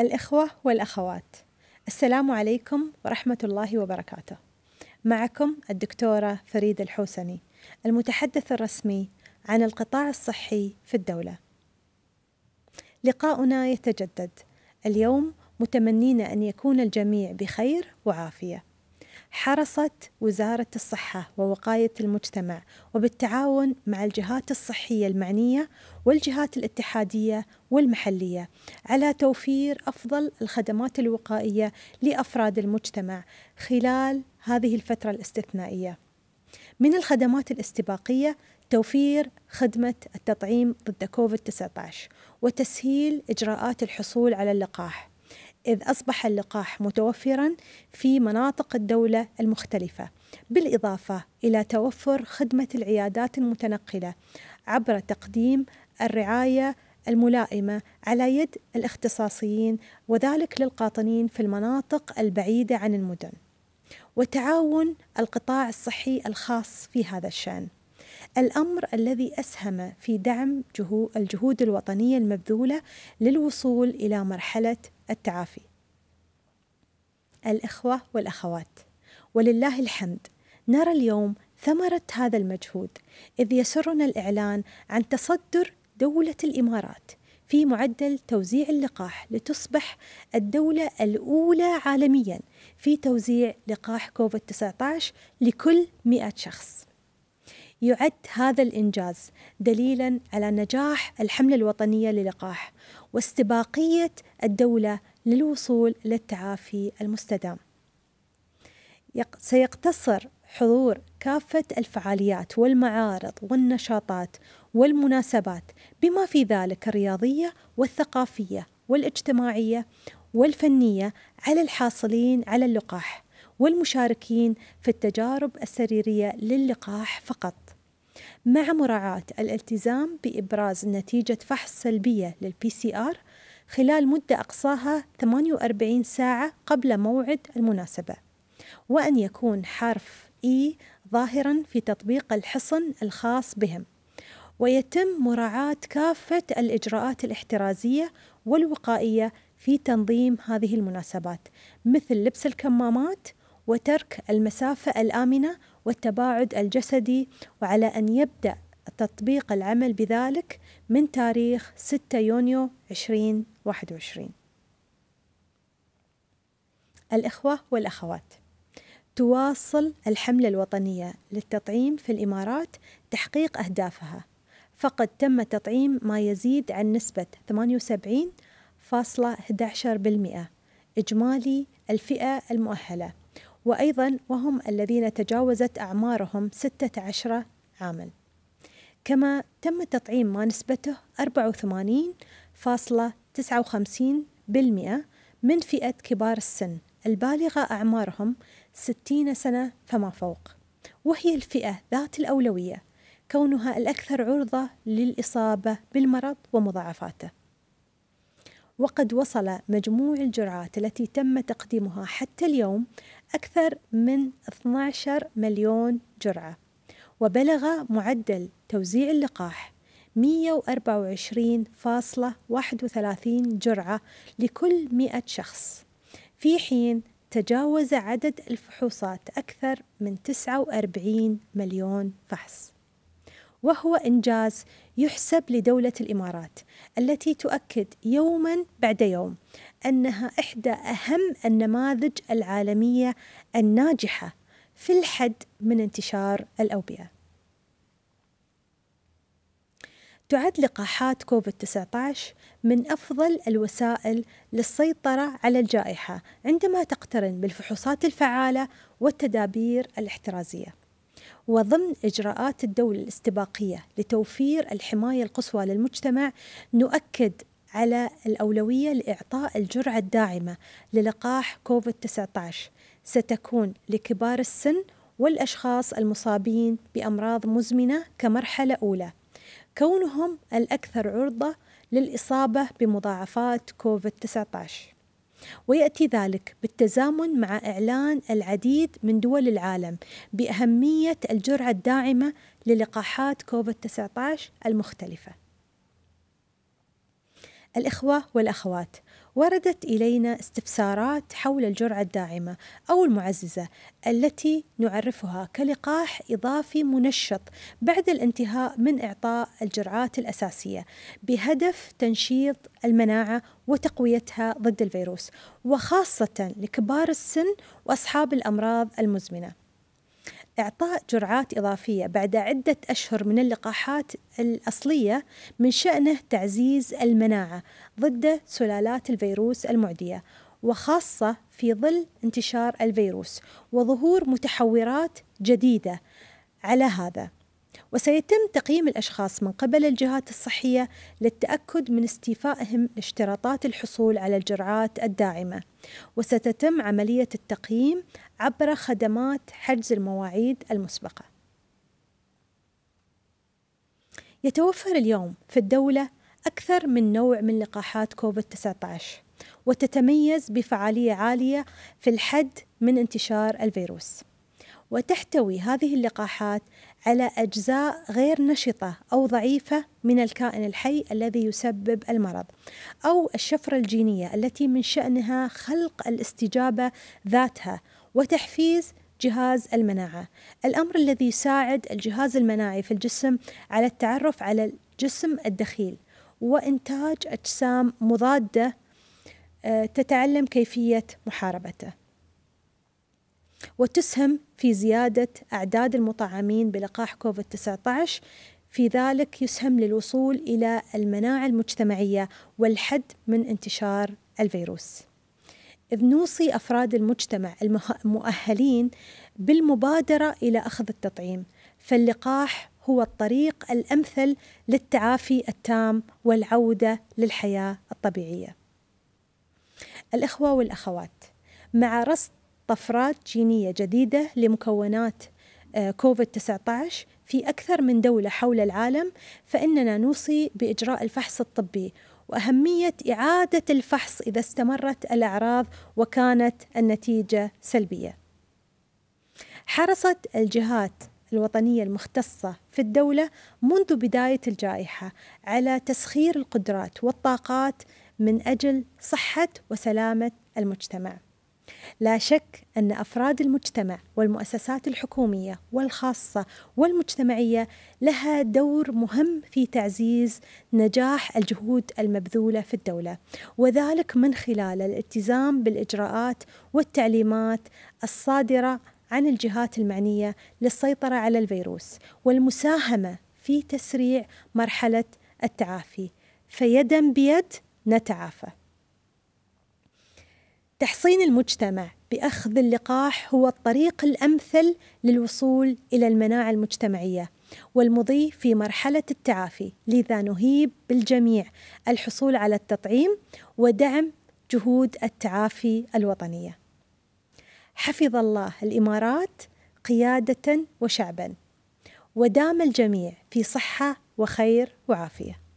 الإخوة والأخوات السلام عليكم ورحمة الله وبركاته معكم الدكتورة فريدة الحوسني المتحدث الرسمي عن القطاع الصحي في الدولة لقاؤنا يتجدد اليوم متمنين أن يكون الجميع بخير وعافية حرصت وزارة الصحة ووقاية المجتمع وبالتعاون مع الجهات الصحية المعنية والجهات الاتحادية والمحلية على توفير أفضل الخدمات الوقائية لأفراد المجتمع خلال هذه الفترة الاستثنائية. من الخدمات الاستباقية توفير خدمة التطعيم ضد كوفيد 19 وتسهيل إجراءات الحصول على اللقاح إذ أصبح اللقاح متوفرا في مناطق الدولة المختلفة بالإضافة إلى توفر خدمة العيادات المتنقلة عبر تقديم الرعاية الملائمة على يد الاختصاصيين وذلك للقاطنين في المناطق البعيدة عن المدن وتعاون القطاع الصحي الخاص في هذا الشأن الأمر الذي أسهم في دعم الجهود الوطنية المبذولة للوصول إلى مرحلة التعافي الإخوة والأخوات ولله الحمد نرى اليوم ثمرة هذا المجهود إذ يسرنا الإعلان عن تصدر دولة الإمارات في معدل توزيع اللقاح لتصبح الدولة الأولى عالميا في توزيع لقاح كوفيد 19 لكل 100 شخص يعد هذا الإنجاز دليلا على نجاح الحملة الوطنية للقاح واستباقية الدولة للوصول للتعافي المستدام سيقتصر حضور كافة الفعاليات والمعارض والنشاطات والمناسبات بما في ذلك الرياضية والثقافية والاجتماعية والفنية على الحاصلين على اللقاح والمشاركين في التجارب السريرية للقاح فقط مع مراعاة الالتزام بإبراز نتيجة فحص سلبية للبي سي آر خلال مدة أقصاها 48 ساعة قبل موعد المناسبة وأن يكون حرف E ظاهرا في تطبيق الحصن الخاص بهم ويتم مراعاة كافة الإجراءات الاحترازية والوقائية في تنظيم هذه المناسبات مثل لبس الكمامات وترك المسافة الآمنة والتباعد الجسدي وعلى أن يبدأ تطبيق العمل بذلك من تاريخ 6 يونيو 2021 الإخوة والأخوات تواصل الحملة الوطنية للتطعيم في الإمارات تحقيق أهدافها فقد تم تطعيم ما يزيد عن نسبة 78.11% إجمالي الفئة المؤهلة وأيضا وهم الذين تجاوزت أعمارهم 16 عاماً كما تم تطعيم ما نسبته 84.59% من فئة كبار السن البالغة أعمارهم 60 سنة فما فوق وهي الفئة ذات الأولوية كونها الأكثر عرضة للإصابة بالمرض ومضاعفاته وقد وصل مجموع الجرعات التي تم تقديمها حتى اليوم أكثر من 12 مليون جرعة وبلغ معدل توزيع اللقاح 124.31 جرعة لكل 100 شخص في حين تجاوز عدد الفحوصات أكثر من 49 مليون فحص وهو إنجاز يحسب لدولة الإمارات التي تؤكد يوما بعد يوم أنها إحدى أهم النماذج العالمية الناجحة في الحد من انتشار الأوبئة. تعد لقاحات كوفيد 19 من أفضل الوسائل للسيطرة على الجائحة عندما تقترن بالفحوصات الفعالة والتدابير الاحترازية. وضمن إجراءات الدولة الاستباقية لتوفير الحماية القصوى للمجتمع نؤكد على الأولوية لإعطاء الجرعة الداعمة للقاح كوفيد-19 ستكون لكبار السن والأشخاص المصابين بأمراض مزمنة كمرحلة أولى كونهم الأكثر عرضة للإصابة بمضاعفات كوفيد-19 ويأتي ذلك بالتزامن مع إعلان العديد من دول العالم بأهمية الجرعة الداعمة للقاحات كوفيد-19 المختلفة الإخوة والأخوات وردت إلينا استفسارات حول الجرعة الداعمة أو المعززة التي نعرفها كلقاح إضافي منشط بعد الانتهاء من إعطاء الجرعات الأساسية بهدف تنشيط المناعة وتقويتها ضد الفيروس وخاصة لكبار السن وأصحاب الأمراض المزمنة. إعطاء جرعات إضافية بعد عدة أشهر من اللقاحات الأصلية من شأنه تعزيز المناعة ضد سلالات الفيروس المعدية وخاصة في ظل انتشار الفيروس وظهور متحورات جديدة على هذا وسيتم تقييم الأشخاص من قبل الجهات الصحية للتأكد من استيفائهم لاشتراطات الحصول على الجرعات الداعمة، وستتم عملية التقييم عبر خدمات حجز المواعيد المسبقة. يتوفر اليوم في الدولة أكثر من نوع من لقاحات كوفيد 19 وتتميز بفعالية عالية في الحد من انتشار الفيروس وتحتوي هذه اللقاحات على أجزاء غير نشطة أو ضعيفة من الكائن الحي الذي يسبب المرض أو الشفرة الجينية التي من شأنها خلق الاستجابة ذاتها وتحفيز جهاز المناعة الأمر الذي يساعد الجهاز المناعي في الجسم على التعرف على الجسم الدخيل وإنتاج أجسام مضادة آه، تتعلم كيفية محاربته وتسهم في زيادة أعداد المطعمين بلقاح كوفيد-19 في ذلك يسهم للوصول إلى المناعة المجتمعية والحد من انتشار الفيروس إذ نوصي أفراد المجتمع المؤهلين بالمبادرة إلى أخذ التطعيم فاللقاح هو الطريق الأمثل للتعافي التام والعودة للحياة الطبيعية الإخوة والأخوات مع رصد طفرات جينية جديدة لمكونات آه، كوفيد 19 في أكثر من دولة حول العالم فإننا نوصي بإجراء الفحص الطبي وأهمية إعادة الفحص إذا استمرت الأعراض وكانت النتيجة سلبية. حرصت الجهات الوطنية المختصة في الدولة منذ بداية الجائحة على تسخير القدرات والطاقات من أجل صحة وسلامة المجتمع. لا شك ان افراد المجتمع والمؤسسات الحكوميه والخاصه والمجتمعيه لها دور مهم في تعزيز نجاح الجهود المبذوله في الدوله وذلك من خلال الالتزام بالاجراءات والتعليمات الصادره عن الجهات المعنيه للسيطره على الفيروس والمساهمه في تسريع مرحله التعافي فيدا بيد نتعافى تحصين المجتمع باخذ اللقاح هو الطريق الامثل للوصول الى المناعه المجتمعيه والمضي في مرحله التعافي لذا نهيب بالجميع الحصول على التطعيم ودعم جهود التعافي الوطنيه حفظ الله الامارات قياده وشعبا ودام الجميع في صحه وخير وعافيه